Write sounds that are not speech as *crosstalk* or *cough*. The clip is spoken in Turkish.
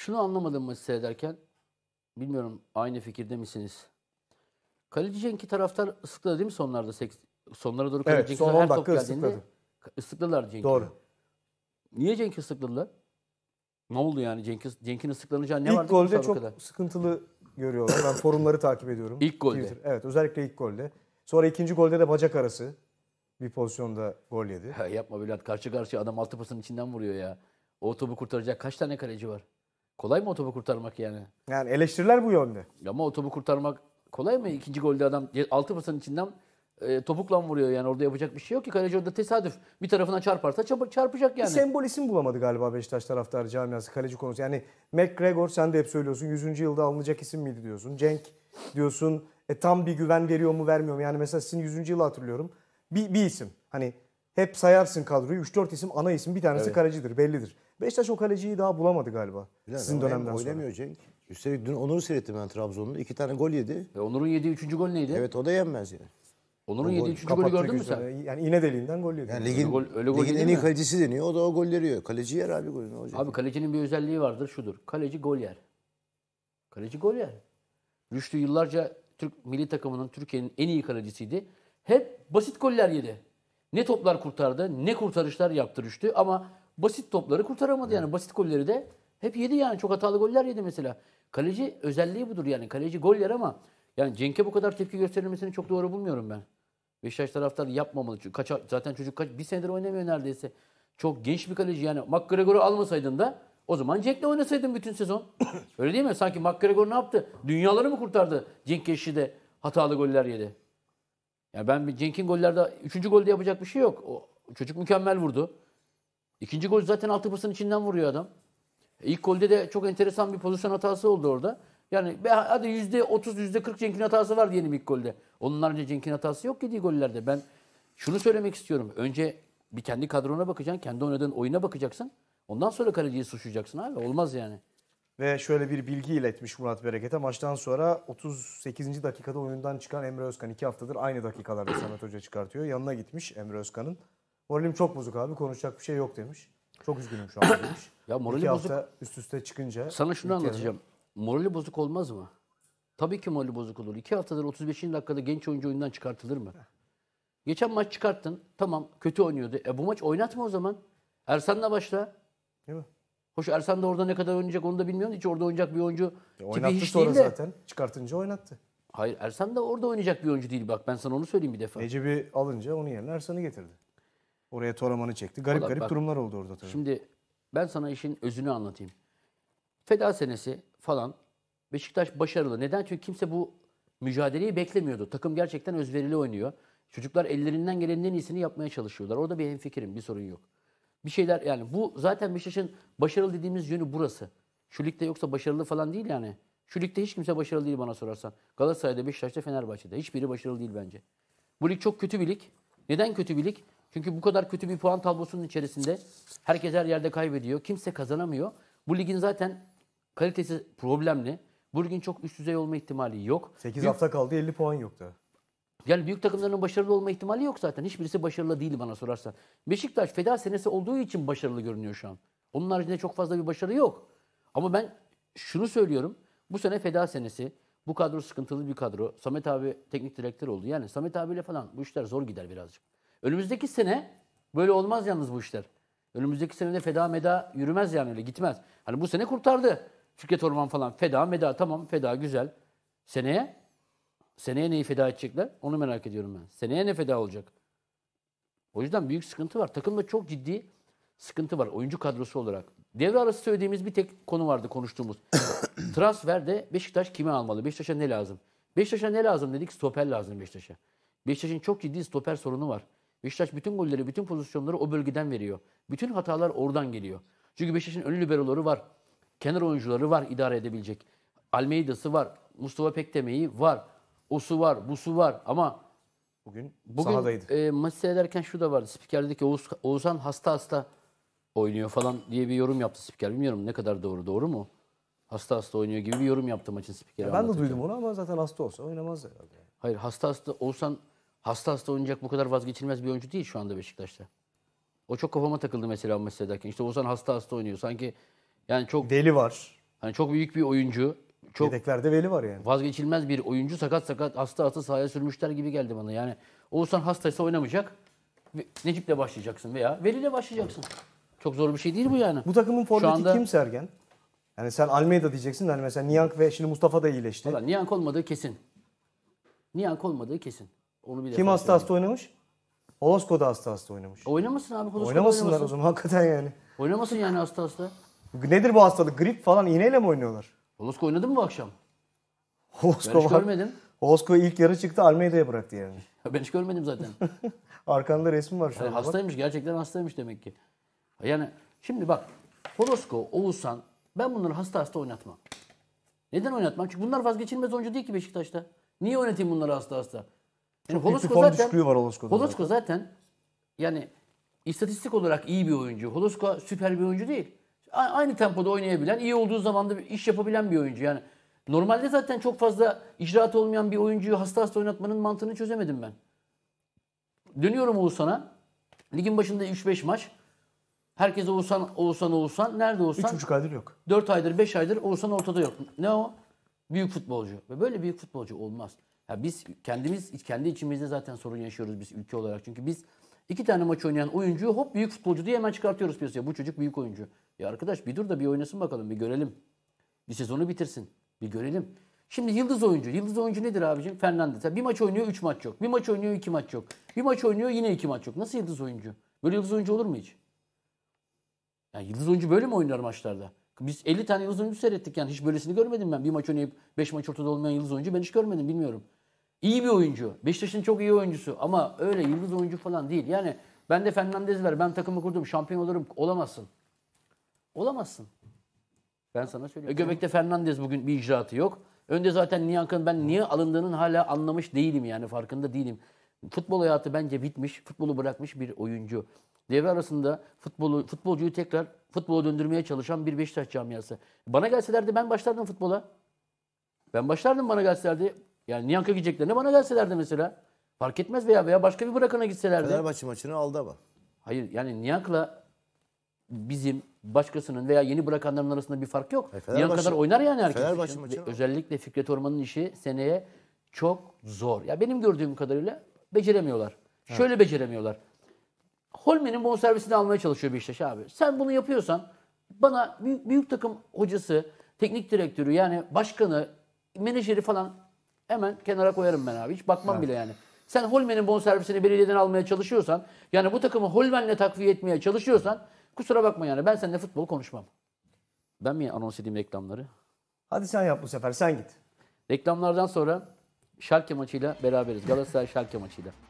Şunu anlamadım maçı seyrederken. Bilmiyorum aynı fikirde misiniz? Kaleci Cenk'i taraftar ıslıkladı değil mi sonlarda? sonlara doğru Kaleci evet, son her top geldiğinde ıslıkladılar Cenk'i. Doğru. Niye Cenk'i ıslıkladılar? Ne oldu yani? Cenk'in Cenk ıslıklanacağı ne ilk vardı? İlk golde çok kadar? sıkıntılı görüyorlar. Ben forumları takip ediyorum. İlk golde. Twitter. Evet özellikle ilk golde. Sonra ikinci golde de bacak arası bir pozisyonda gol yedi. Ha, yapma Bülent. Karşı karşıya adam altı pasın içinden vuruyor ya. O topu kurtaracak kaç tane kaleci var? Kolay mı o kurtarmak yani? Yani eleştiriler bu yönde. Ama o kurtarmak kolay mı? İkinci golde adam 6 pasanın içinden e, topukla vuruyor yani orada yapacak bir şey yok ki. Kaleci orada tesadüf bir tarafına çarparsa çarp çarpacak yani. Bir sembol isim bulamadı galiba Beşiktaş taraftarı camiası kaleci konusu. Yani McGregor sen de hep söylüyorsun 100. yılda alınacak isim miydi diyorsun. Cenk diyorsun e, tam bir güven veriyor mu vermiyor mu? Yani mesela sizin 100. yılı hatırlıyorum. Bir, bir isim hani hep sayarsın kadroyu 3-4 isim ana isim bir tanesi evet. kalecidir bellidir. Beşiktaş o kaleciyi daha bulamadı galiba. Bilal, Sizin dönemden sonra. Oynamıyor Cenk. Üstelik dün Onur'u seyrettim ben Trabzon'da. İki tane gol yedi. E Onur'un yediği üçüncü gol neydi? Evet o da yenmez yani. Onur'un yediği üçüncü golü gördün mü sen? Yani iğne deliğinden gol yedi. Yani ligin, öyle gol, öyle gol ligin en iyi kalecisi deniyor. O da o golleri yiyor. Kaleci yer abi golünü. Abi kalecinin bir özelliği vardır şudur. Kaleci gol yer. Kaleci gol yer. Rüştü yıllarca Türk milli takımının Türkiye'nin en iyi kalecisiydi. Hep basit goller yedi. Ne toplar kurtardı, ne kurtarışlar yaptı Rüştü ama basit topları kurtaramadı yani. Basit golleri de hep yedi yani. Çok hatalı goller yedi mesela. Kaleci özelliği budur yani. Kaleci gol yer ama yani Cenk'e bu kadar tepki gösterilmesini çok doğru bulmuyorum ben. Beşiktaş taraftarı yapmamalı. Çünkü kaç, zaten çocuk kaç, bir senedir oynamıyor neredeyse. Çok genç bir kaleci yani. McGregor'u almasaydın da o zaman Cenk'le oynasaydın bütün sezon. *coughs* Öyle değil mi? Sanki McGregor ne yaptı? Dünyaları mı kurtardı? Cenk Keşi de hatalı goller yedi. Yani ben Cenk'in gollerde, üçüncü golde yapacak bir şey yok. O, çocuk mükemmel vurdu. İkinci gol zaten altı pasın içinden vuruyor adam. E, ilk golde de çok enteresan bir pozisyon hatası oldu orada. Yani hadi yüzde otuz, yüzde kırk Cenk'in hatası var diyelim ilk golde. Ondan önce Cenk'in hatası yok yediği gollerde. Ben şunu söylemek istiyorum. Önce bir kendi kadrona bakacaksın, kendi oynadığın oyuna bakacaksın. Ondan sonra kaleciyi suçlayacaksın abi. Olmaz yani. Ve şöyle bir bilgi iletmiş Murat Bereket'e. Maçtan sonra 38. dakikada oyundan çıkan Emre Özkan. iki haftadır aynı dakikalarda Samet Hoca çıkartıyor. Yanına gitmiş Emre Özkan'ın. Moralim çok bozuk abi konuşacak bir şey yok demiş. Çok üzgünüm şu an *coughs* demiş. ya morali İki bozuk. hafta üst üste çıkınca. Sana şunu ilk yarı- anlatacağım. Morali bozuk olmaz mı? Tabii ki morali bozuk olur. İki haftadır 35. dakikada genç oyuncu oyundan çıkartılır mı? Geçen maç çıkarttın. Tamam kötü oynuyordu. E bu maç oynatma o zaman. Ersan'la başla. Değil mi? Hoş Ersan da orada ne kadar oynayacak onu da bilmiyorum. Hiç orada oynayacak bir oyuncu E, gibi Oynattı hiç sonra değil de. zaten. Çıkartınca oynattı. Hayır Ersan da orada oynayacak bir oyuncu değil bak. Ben sana onu söyleyeyim bir defa. Necip'i alınca onun yerine Ersan'ı getirdi. Oraya Toraman'ı çekti. Garip garip bak, durumlar oldu orada tabii. Şimdi ben sana işin özünü anlatayım. Feda senesi falan Beşiktaş başarılı. Neden? Çünkü kimse bu mücadeleyi beklemiyordu. Takım gerçekten özverili oynuyor. Çocuklar ellerinden gelenin en iyisini yapmaya çalışıyorlar. Orada bir hemfikirim, bir sorun yok. Bir şeyler yani bu zaten Beşiktaş'ın başarılı dediğimiz yönü burası. Şu ligde yoksa başarılı falan değil yani. Şu ligde hiç kimse başarılı değil bana sorarsan. Galatasaray'da, Beşiktaş'ta, Fenerbahçe'de. Hiçbiri başarılı değil bence. Bu lig çok kötü bir lig. Neden kötü bir lig? Çünkü bu kadar kötü bir puan tablosunun içerisinde herkes her yerde kaybediyor. Kimse kazanamıyor. Bu ligin zaten kalitesi problemli. Bu ligin çok üst düzey olma ihtimali yok. 8 büyük, hafta kaldı 50 puan yoktu. Yani büyük takımların başarılı olma ihtimali yok zaten. Hiçbirisi başarılı değil bana sorarsan. Beşiktaş feda senesi olduğu için başarılı görünüyor şu an. Onun haricinde çok fazla bir başarı yok. Ama ben şunu söylüyorum. Bu sene feda senesi. Bu kadro sıkıntılı bir kadro. Samet abi teknik direktör oldu. Yani Samet abiyle falan bu işler zor gider birazcık. Önümüzdeki sene böyle olmaz yalnız bu işler. Önümüzdeki sene de feda meda yürümez yani öyle gitmez. Hani bu sene kurtardı. Fikret Orman falan feda meda tamam feda güzel. Seneye? Seneye neyi feda edecekler? Onu merak ediyorum ben. Seneye ne feda olacak? O yüzden büyük sıkıntı var. Takımda çok ciddi sıkıntı var oyuncu kadrosu olarak. Devre arası söylediğimiz bir tek konu vardı konuştuğumuz. *coughs* Transferde Beşiktaş kime almalı? Beşiktaş'a ne lazım? Beşiktaş'a ne lazım dedik? Stoper lazım Beşiktaş'a. Beşiktaş'ın çok ciddi stoper sorunu var. Beşiktaş bütün golleri, bütün pozisyonları o bölgeden veriyor. Bütün hatalar oradan geliyor. Çünkü Beşiktaş'ın ön liberoları var. Kenar oyuncuları var idare edebilecek. Almeida'sı var. Mustafa Pektemeyi var. Osu var, busu var ama bugün, bugün sahadaydı. E, maç seyrederken şu da vardı. Spikerdeki Oğuz, Oğuzhan hasta hasta oynuyor falan diye bir yorum yaptı spiker. Bilmiyorum ne kadar doğru doğru mu? Hasta hasta oynuyor gibi bir yorum yaptı maçın spikeri. Ya ben de duydum onu ama zaten hasta olsa oynamaz herhalde. Hayır hasta hasta Oğuzhan hasta hasta oynayacak bu kadar vazgeçilmez bir oyuncu değil şu anda Beşiktaş'ta. O çok kafama takıldı mesela bu meselederken. İşte Ozan hasta hasta oynuyor. Sanki yani çok... deli var. Hani çok büyük bir oyuncu. Çok Yedeklerde Veli var yani. Vazgeçilmez bir oyuncu. Sakat sakat hasta hasta sahaya sürmüşler gibi geldi bana. Yani Oğuzhan hastaysa oynamayacak. Necip'le başlayacaksın veya Veli'yle başlayacaksın. Çok zor bir şey değil bu yani. Bu takımın forveti anda... kim Sergen? Yani sen Almeida diyeceksin de hani mesela Niyank ve şimdi Mustafa da iyileşti. Valla Niyank olmadığı kesin. Niyank olmadığı kesin. Onu bile Kim hasta hasta oynamış? Holosko da hasta hasta oynamış. Oynamasın abi. Holosko Oynamasınlar oynamasın. o zaman *laughs* hakikaten yani. Oynamasın yani hasta hasta. Nedir bu hastalık? Grip falan iğneyle mi oynuyorlar? Holosko oynadı mı bu akşam? Holosko ben hiç var. görmedim. Holosko ilk yarı çıktı Almeida'ya bıraktı yani. *laughs* ben hiç görmedim zaten. *laughs* Arkanda resmi var şu yani Hastaymış bak. gerçekten hastaymış demek ki. Yani şimdi bak Holosko, Oğuzhan ben bunları hasta hasta oynatmam. Neden oynatmam? Çünkü bunlar vazgeçilmez oyuncu değil ki Beşiktaş'ta. Niye oynatayım bunları hasta hasta? Şimdi Çok Holosko zaten, düşüklüğü var Holosko'da. Holosko zaten yani istatistik olarak iyi bir oyuncu. Holosko süper bir oyuncu değil. A- aynı tempoda oynayabilen, iyi olduğu zaman da iş yapabilen bir oyuncu. Yani normalde zaten çok fazla icraat olmayan bir oyuncuyu hasta hasta oynatmanın mantığını çözemedim ben. Dönüyorum Oğuzhan'a. Ligin başında 3-5 maç. Herkes Oğuzhan, Oğuzhan, Oğuzhan. Nerede Oğuzhan? 3,5 aydır yok. 4 aydır, 5 aydır Oğuzhan ortada yok. Ne o? Büyük futbolcu. Ve böyle büyük futbolcu olmaz. Ya biz kendimiz kendi içimizde zaten sorun yaşıyoruz biz ülke olarak. Çünkü biz iki tane maç oynayan oyuncuyu hop büyük futbolcu diye hemen çıkartıyoruz piyasaya. Bu çocuk büyük oyuncu. Ya arkadaş bir dur da bir oynasın bakalım bir görelim. Bir sezonu bitirsin. Bir görelim. Şimdi yıldız oyuncu. Yıldız oyuncu nedir abicim? Fernandes. Bir maç oynuyor 3 maç yok. Bir maç oynuyor 2 maç yok. Bir maç oynuyor yine 2 maç yok. Nasıl yıldız oyuncu? Böyle yıldız oyuncu olur mu hiç? Yani yıldız oyuncu böyle mi oynar maçlarda? Biz 50 tane yıldız oyuncu seyrettik yani hiç böylesini görmedim ben. Bir maç oynayıp 5 maç ortada olmayan yıldız oyuncu ben hiç görmedim bilmiyorum. İyi bir oyuncu. Beşiktaş'ın çok iyi oyuncusu ama öyle yıldız oyuncu falan değil. Yani ben de Fernandez ver, ben takımı kurdum, şampiyon olurum. Olamazsın. Olamazsın. Ben sana söyleyeyim. E, göbek'te Fernandez bugün bir icraatı yok. Önde zaten Niyanka'nın ben niye alındığının hala anlamış değilim yani farkında değilim. Futbol hayatı bence bitmiş, futbolu bırakmış bir oyuncu. Devre arasında futbolu, futbolcuyu tekrar futbola döndürmeye çalışan bir Beşiktaş camiası. Bana gelselerdi ben başlardım futbola. Ben başlardım bana gelselerdi. Yani Niyanka gidecekler ne bana gelselerdi mesela. Fark etmez veya veya başka bir bırakana gitselerdi. Fenerbahçe maçını aldı ama. Hayır yani Niyank'la bizim başkasının veya yeni bırakanların arasında bir fark yok. E, Niyank kadar oynar yani herkes. Fenerbahçe için. maçını Özellikle Fikret Orman'ın işi seneye çok zor. Ya benim gördüğüm kadarıyla beceremiyorlar. Evet. Şöyle beceremiyorlar. Holmen'in servisini almaya çalışıyor Beşiktaş abi. Sen bunu yapıyorsan bana büyük, büyük takım hocası, teknik direktörü yani başkanı, menajeri falan hemen kenara koyarım ben abi. Hiç bakmam evet. bile yani. Sen Holmen'in bonservisini belediyeden almaya çalışıyorsan, yani bu takımı Holmen'le takviye etmeye çalışıyorsan kusura bakma yani ben seninle futbol konuşmam. Ben mi anons edeyim reklamları? Hadi sen yap bu sefer sen git. Reklamlardan sonra Şalke maçıyla beraberiz. Galatasaray Şalke maçıyla.